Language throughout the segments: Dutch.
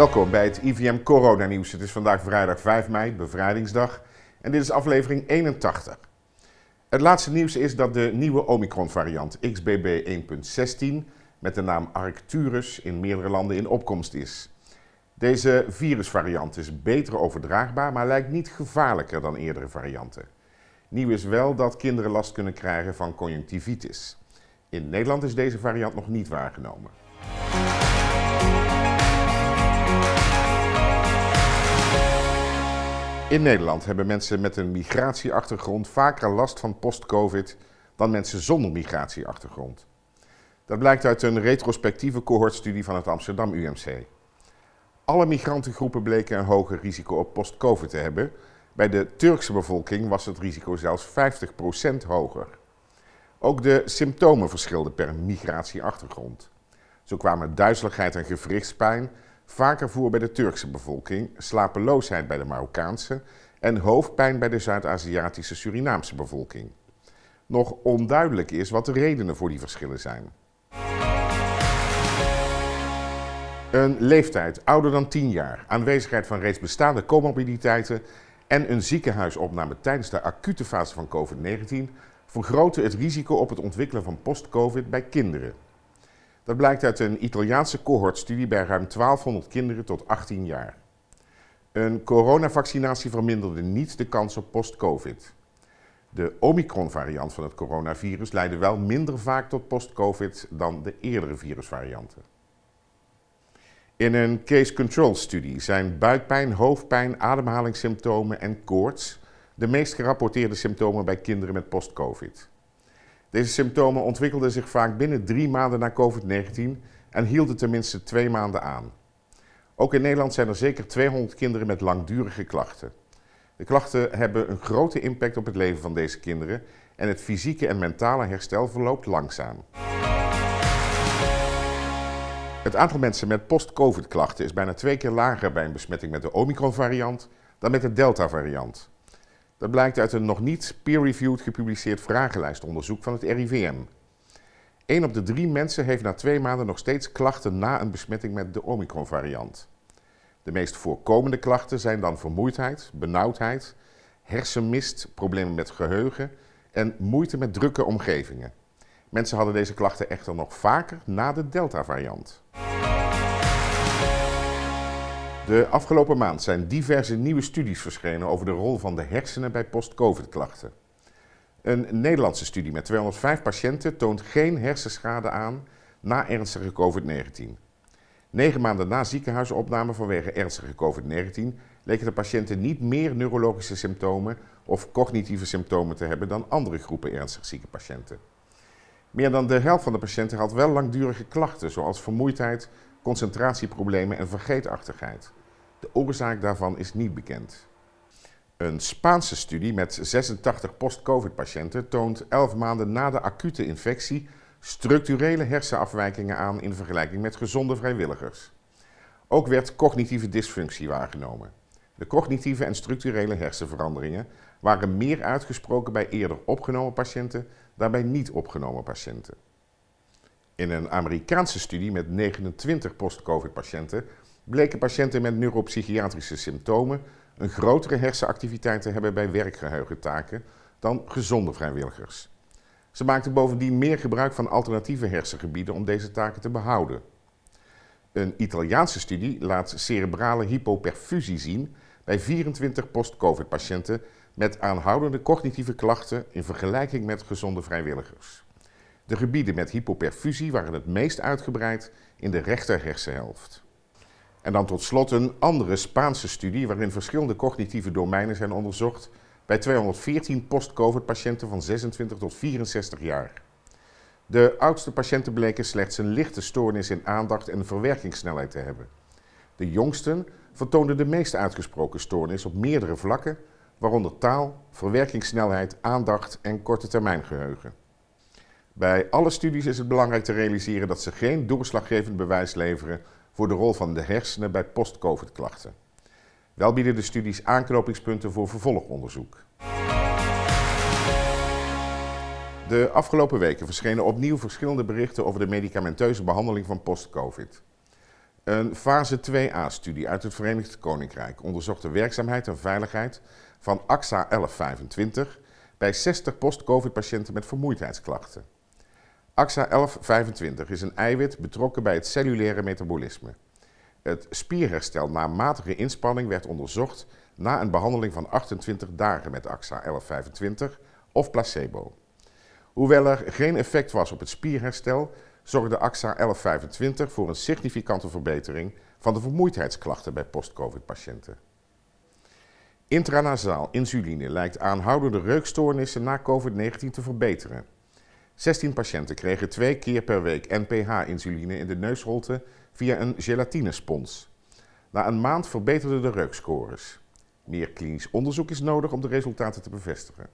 Welkom bij het IVM Corona Nieuws. Het is vandaag vrijdag 5 mei, bevrijdingsdag. En dit is aflevering 81. Het laatste nieuws is dat de nieuwe Omicron-variant XBB 1.16 met de naam Arcturus in meerdere landen in opkomst is. Deze virusvariant is beter overdraagbaar, maar lijkt niet gevaarlijker dan eerdere varianten. Nieuw is wel dat kinderen last kunnen krijgen van conjunctivitis. In Nederland is deze variant nog niet waargenomen. In Nederland hebben mensen met een migratieachtergrond vaker last van post-COVID dan mensen zonder migratieachtergrond. Dat blijkt uit een retrospectieve cohortstudie van het Amsterdam UMC. Alle migrantengroepen bleken een hoger risico op post-COVID te hebben. Bij de Turkse bevolking was het risico zelfs 50% hoger. Ook de symptomen verschilden per migratieachtergrond. Zo kwamen duizeligheid en gewrichtspijn vaker voer bij de Turkse bevolking, slapeloosheid bij de Marokkaanse en hoofdpijn bij de Zuid-Aziatische Surinaamse bevolking. Nog onduidelijk is wat de redenen voor die verschillen zijn. Een leeftijd ouder dan 10 jaar, aanwezigheid van reeds bestaande comorbiditeiten en een ziekenhuisopname tijdens de acute fase van COVID-19 vergroten het risico op het ontwikkelen van post-COVID bij kinderen. Dat blijkt uit een Italiaanse cohortstudie bij ruim 1200 kinderen tot 18 jaar. Een coronavaccinatie verminderde niet de kans op post-covid. De Omicron-variant van het coronavirus leidde wel minder vaak tot post-covid dan de eerdere virusvarianten. In een case-control-studie zijn buikpijn, hoofdpijn, ademhalingssymptomen en koorts de meest gerapporteerde symptomen bij kinderen met post-covid. Deze symptomen ontwikkelden zich vaak binnen drie maanden na COVID-19 en hielden tenminste twee maanden aan. Ook in Nederland zijn er zeker 200 kinderen met langdurige klachten. De klachten hebben een grote impact op het leven van deze kinderen en het fysieke en mentale herstel verloopt langzaam. Het aantal mensen met post-COVID-klachten is bijna twee keer lager bij een besmetting met de Omicron-variant dan met de Delta-variant. Dat blijkt uit een nog niet peer-reviewed gepubliceerd vragenlijstonderzoek van het RIVM. Een op de drie mensen heeft na twee maanden nog steeds klachten na een besmetting met de Omicron-variant. De meest voorkomende klachten zijn dan vermoeidheid, benauwdheid, hersenmist, problemen met geheugen en moeite met drukke omgevingen. Mensen hadden deze klachten echter nog vaker na de Delta-variant. De afgelopen maand zijn diverse nieuwe studies verschenen over de rol van de hersenen bij post-COVID-klachten. Een Nederlandse studie met 205 patiënten toont geen hersenschade aan na ernstige COVID-19. Negen maanden na ziekenhuisopname vanwege ernstige COVID-19 leken de patiënten niet meer neurologische symptomen of cognitieve symptomen te hebben dan andere groepen ernstig zieke patiënten. Meer dan de helft van de patiënten had wel langdurige klachten, zoals vermoeidheid, concentratieproblemen en vergeetachtigheid. De oorzaak daarvan is niet bekend. Een Spaanse studie met 86 post-COVID-patiënten toont 11 maanden na de acute infectie structurele hersenafwijkingen aan in vergelijking met gezonde vrijwilligers. Ook werd cognitieve dysfunctie waargenomen. De cognitieve en structurele hersenveranderingen waren meer uitgesproken bij eerder opgenomen patiënten dan bij niet opgenomen patiënten. In een Amerikaanse studie met 29 post-COVID-patiënten bleken patiënten met neuropsychiatrische symptomen een grotere hersenactiviteit te hebben bij werkgeheugentaken dan gezonde vrijwilligers. Ze maakten bovendien meer gebruik van alternatieve hersengebieden om deze taken te behouden. Een Italiaanse studie laat cerebrale hypoperfusie zien bij 24 post-COVID-patiënten met aanhoudende cognitieve klachten in vergelijking met gezonde vrijwilligers. De gebieden met hypoperfusie waren het meest uitgebreid in de rechter hersenhelft. En dan tot slot een andere Spaanse studie waarin verschillende cognitieve domeinen zijn onderzocht bij 214 post-COVID-patiënten van 26 tot 64 jaar. De oudste patiënten bleken slechts een lichte stoornis in aandacht en verwerkingssnelheid te hebben. De jongsten vertoonden de meest uitgesproken stoornis op meerdere vlakken, waaronder taal, verwerkingssnelheid, aandacht en korte termijngeheugen. Bij alle studies is het belangrijk te realiseren dat ze geen doorslaggevend bewijs leveren voor de rol van de hersenen bij post-COVID-klachten. Wel bieden de studies aanknopingspunten voor vervolgonderzoek. De afgelopen weken verschenen opnieuw verschillende berichten over de medicamenteuze behandeling van post-COVID. Een fase 2a-studie uit het Verenigd Koninkrijk onderzocht de werkzaamheid en veiligheid van AXA 1125 bij 60 post-COVID-patiënten met vermoeidheidsklachten. AXA 1125 is een eiwit betrokken bij het cellulaire metabolisme. Het spierherstel na matige inspanning werd onderzocht na een behandeling van 28 dagen met AXA 1125 of placebo. Hoewel er geen effect was op het spierherstel, zorgde AXA 1125 voor een significante verbetering van de vermoeidheidsklachten bij post-COVID-patiënten. Intranasaal insuline lijkt aanhoudende reukstoornissen na COVID-19 te verbeteren. 16 patiënten kregen twee keer per week NPH-insuline in de neusholte via een gelatinespons. Na een maand verbeterden de reukscores. Meer klinisch onderzoek is nodig om de resultaten te bevestigen.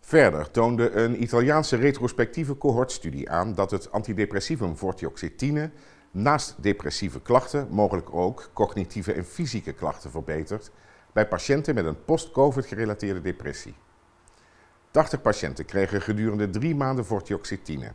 Verder toonde een Italiaanse retrospectieve cohortstudie aan dat het antidepressivum vortioxetine naast depressieve klachten mogelijk ook cognitieve en fysieke klachten verbetert bij patiënten met een post-COVID gerelateerde depressie. 80 patiënten kregen gedurende drie maanden vortioxetine.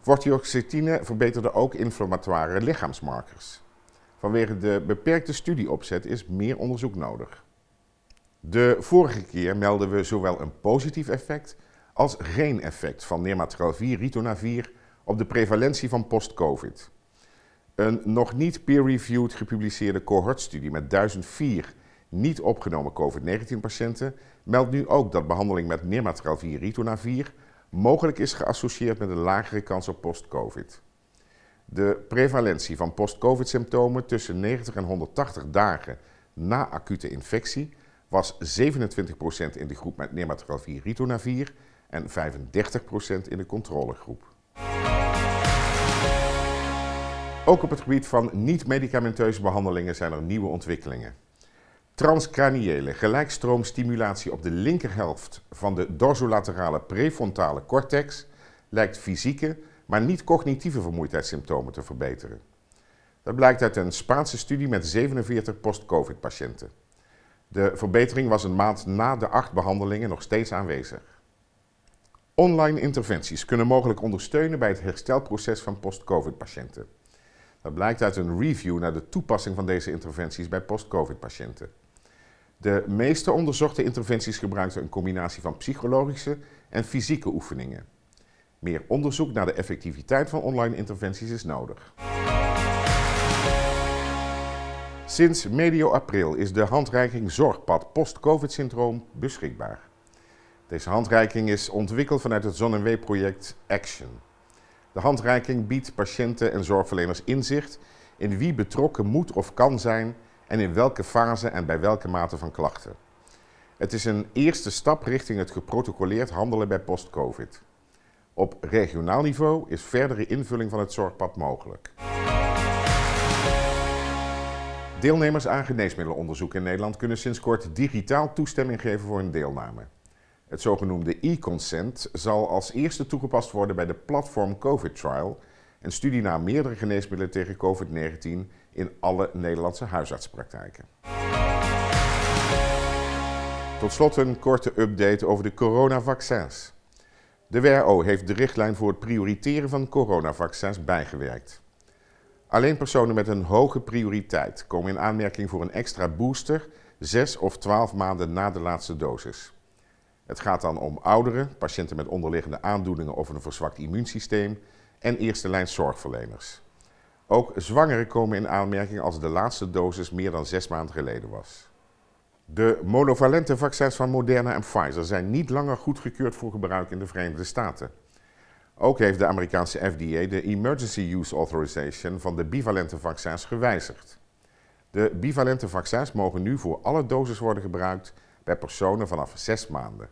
Vortioxetine verbeterde ook inflammatoire lichaamsmarkers. Vanwege de beperkte studieopzet is meer onderzoek nodig. De vorige keer melden we zowel een positief effect als geen effect van nirmatrelvir ritonavir op de prevalentie van post-covid. Een nog niet peer-reviewed gepubliceerde cohortstudie met 1004 niet opgenomen COVID-19-patiënten meldt nu ook dat behandeling met nirmatrelvir ritonavir mogelijk is geassocieerd met een lagere kans op post-COVID. De prevalentie van post-COVID-symptomen tussen 90 en 180 dagen na acute infectie was 27% in de groep met nirmatrelvir ritonavir en 35% in de controlegroep. Ook op het gebied van niet-medicamenteuze behandelingen zijn er nieuwe ontwikkelingen. Transcraniële gelijkstroomstimulatie op de linkerhelft van de dorsolaterale prefrontale cortex lijkt fysieke, maar niet cognitieve vermoeidheidssymptomen te verbeteren. Dat blijkt uit een Spaanse studie met 47 post-COVID-patiënten. De verbetering was een maand na de acht behandelingen nog steeds aanwezig. Online interventies kunnen mogelijk ondersteunen bij het herstelproces van post-COVID-patiënten. Dat blijkt uit een review naar de toepassing van deze interventies bij post-COVID-patiënten. De meeste onderzochte interventies gebruikten een combinatie van psychologische en fysieke oefeningen. Meer onderzoek naar de effectiviteit van online interventies is nodig. Sinds medio april is de handreiking Zorgpad post-COVID-syndroom beschikbaar. Deze handreiking is ontwikkeld vanuit het ZonMW-project Action. De handreiking biedt patiënten en zorgverleners inzicht in wie betrokken moet of kan zijn en in welke fase en bij welke mate van klachten. Het is een eerste stap richting het geprotocoleerd handelen bij post-COVID. Op regionaal niveau is verdere invulling van het zorgpad mogelijk. Deelnemers aan geneesmiddelenonderzoek in Nederland kunnen sinds kort digitaal toestemming geven voor hun deelname. Het zogenoemde e-consent zal als eerste toegepast worden bij de platform COVID Trial, een studie naar meerdere geneesmiddelen tegen COVID-19 in alle Nederlandse huisartsenpraktijken. Tot slot een korte update over de coronavaccins. De WHO heeft de richtlijn voor het prioriteren van coronavaccins bijgewerkt. Alleen personen met een hoge prioriteit komen in aanmerking voor een extra booster 6 of 12 maanden na de laatste dosis. Het gaat dan om ouderen, patiënten met onderliggende aandoeningen of een verzwakt immuunsysteem en eerste lijn zorgverleners. Ook zwangeren komen in aanmerking als de laatste dosis meer dan zes maanden geleden was. De monovalente vaccins van Moderna en Pfizer zijn niet langer goedgekeurd voor gebruik in de Verenigde Staten. Ook heeft de Amerikaanse FDA de Emergency Use Authorization van de bivalente vaccins gewijzigd. De bivalente vaccins mogen nu voor alle doses worden gebruikt bij personen vanaf zes maanden.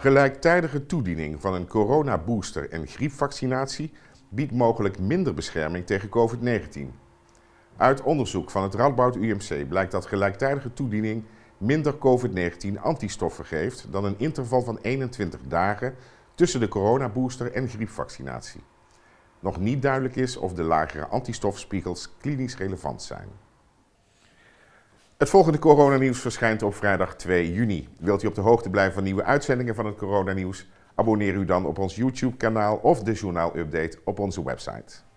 Gelijktijdige toediening van een coronabooster en griepvaccinatie biedt mogelijk minder bescherming tegen COVID-19. Uit onderzoek van het Radboud UMC blijkt dat gelijktijdige toediening minder COVID-19 antistoffen geeft dan een interval van 21 dagen tussen de coronabooster en griepvaccinatie. Nog niet duidelijk is of de lagere antistofspiegels klinisch relevant zijn. Het volgende coronanieuws verschijnt op vrijdag 2 juni. Wilt u op de hoogte blijven van nieuwe uitzendingen van het coronanieuws? Abonneer u dan op ons YouTube-kanaal of de journaal-update op onze website.